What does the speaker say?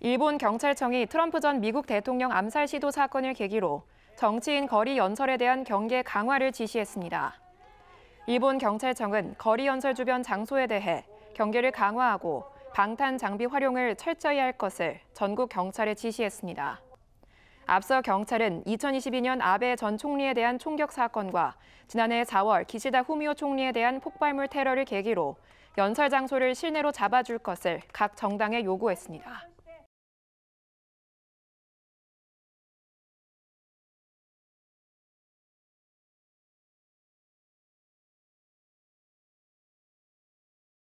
일본 경찰청이 트럼프 전 미국 대통령 암살 시도 사건을 계기로 정치인 거리 연설에 대한 경계 강화를 지시했습니다. 일본 경찰청은 거리 연설 주변 장소에 대해 경계를 강화하고 방탄 장비 활용을 철저히 할 것을 전국 경찰에 지시했습니다. 앞서 경찰은 2022년 아베 전 총리에 대한 총격 사건과 지난해 4월 기시다 후미오 총리에 대한 폭발물 테러를 계기로 연설 장소를 실내로 잡아줄 것을 각 정당에 요구했습니다.